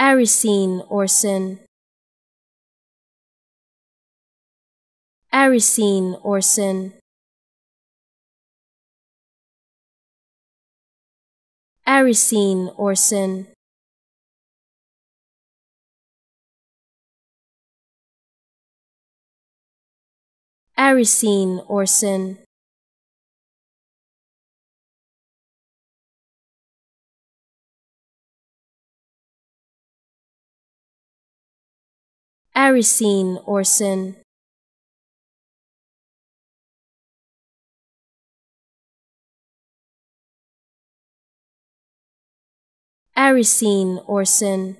Aricene or sin. Aricene or sin. Aricene or Pharisee or sin. Pharisee or sin.